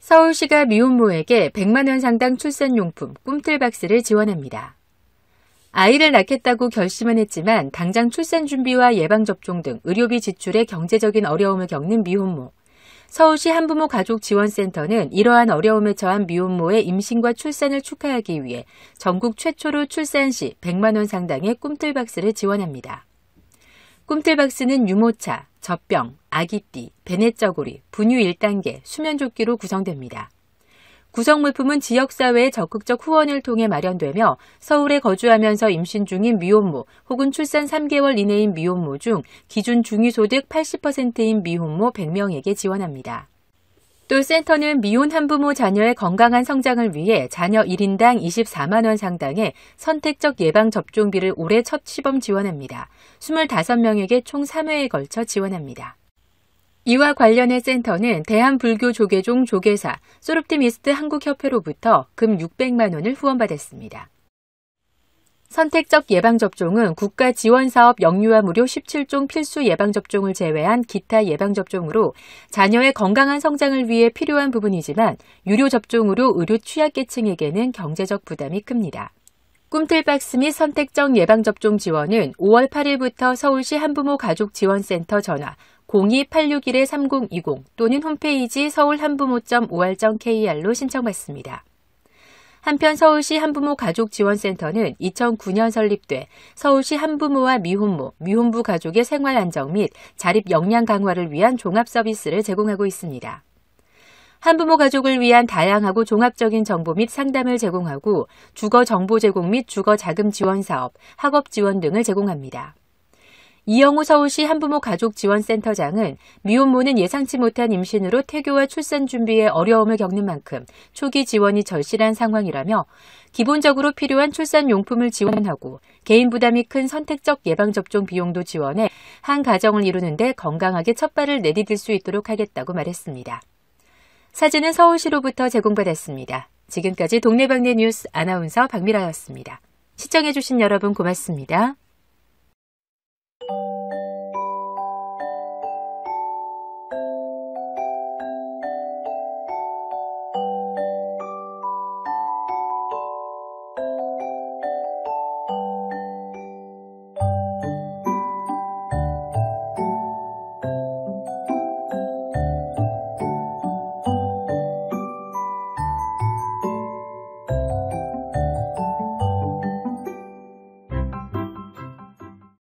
서울시가 미혼모에게 100만 원 상당 출산용품 꿈틀박스를 지원합니다. 아이를 낳겠다고 결심은 했지만 당장 출산 준비와 예방접종 등 의료비 지출에 경제적인 어려움을 겪는 미혼모. 서울시 한부모 가족지원센터는 이러한 어려움에 처한 미혼모의 임신과 출산을 축하하기 위해 전국 최초로 출산 시 100만 원 상당의 꿈틀박스를 지원합니다. 꿈틀박스는 유모차, 젖병, 아기띠, 베넷저고리, 분유 1단계, 수면조끼로 구성됩니다. 구성물품은 지역사회의 적극적 후원을 통해 마련되며 서울에 거주하면서 임신 중인 미혼모 혹은 출산 3개월 이내인 미혼모 중 기준 중위소득 80%인 미혼모 100명에게 지원합니다. 또 센터는 미혼 한부모 자녀의 건강한 성장을 위해 자녀 1인당 24만 원 상당의 선택적 예방 접종비를 올해 첫 시범 지원합니다. 25명에게 총 3회에 걸쳐 지원합니다. 이와 관련해 센터는 대한불교조계종 조계사 소르티미스트 한국협회로부터 금 600만 원을 후원받았습니다. 선택적 예방접종은 국가 지원사업 영유아 무료 17종 필수 예방접종을 제외한 기타 예방접종으로 자녀의 건강한 성장을 위해 필요한 부분이지만 유료 접종으로 의료 취약계층에게는 경제적 부담이 큽니다. 꿈틀박스 및 선택적 예방접종 지원은 5월 8일부터 서울시 한부모 가족지원센터 전화 02861-3020 또는 홈페이지 서울한부모5 r k r 로 신청받습니다. 한편 서울시 한부모 가족지원센터는 2009년 설립돼 서울시 한부모와 미혼모, 미혼부 가족의 생활 안정 및 자립 역량 강화를 위한 종합 서비스를 제공하고 있습니다. 한부모 가족을 위한 다양하고 종합적인 정보 및 상담을 제공하고 주거 정보 제공 및 주거 자금 지원 사업, 학업 지원 등을 제공합니다. 이영우 서울시 한부모 가족지원센터장은 미혼모는 예상치 못한 임신으로 태교와 출산 준비에 어려움을 겪는 만큼 초기 지원이 절실한 상황이라며 기본적으로 필요한 출산 용품을 지원하고 개인 부담이 큰 선택적 예방접종 비용도 지원해 한 가정을 이루는데 건강하게 첫발을 내디딜 수 있도록 하겠다고 말했습니다. 사진은 서울시로부터 제공받았습니다. 지금까지 동네방네 뉴스 아나운서 박미라였습니다. 시청해주신 여러분 고맙습니다.